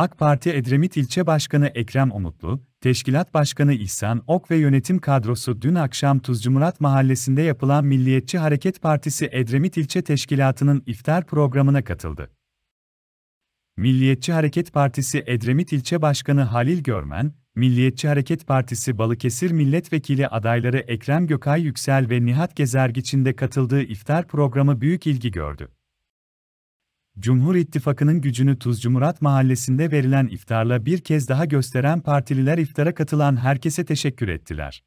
AK Parti Edremit İlçe Başkanı Ekrem Umutlu, Teşkilat Başkanı İhsan Ok ve yönetim kadrosu dün akşam Tuzcu Murat Mahallesi'nde yapılan Milliyetçi Hareket Partisi Edremit İlçe Teşkilatı'nın iftar programına katıldı. Milliyetçi Hareket Partisi Edremit İlçe Başkanı Halil Görmen, Milliyetçi Hareket Partisi Balıkesir Milletvekili adayları Ekrem Gökay Yüksel ve Nihat Gezergiç'in de katıldığı iftar programı büyük ilgi gördü. Cumhur İttifakı'nın gücünü Tuzcu Murat Mahallesi'nde verilen iftarla bir kez daha gösteren partililer iftara katılan herkese teşekkür ettiler.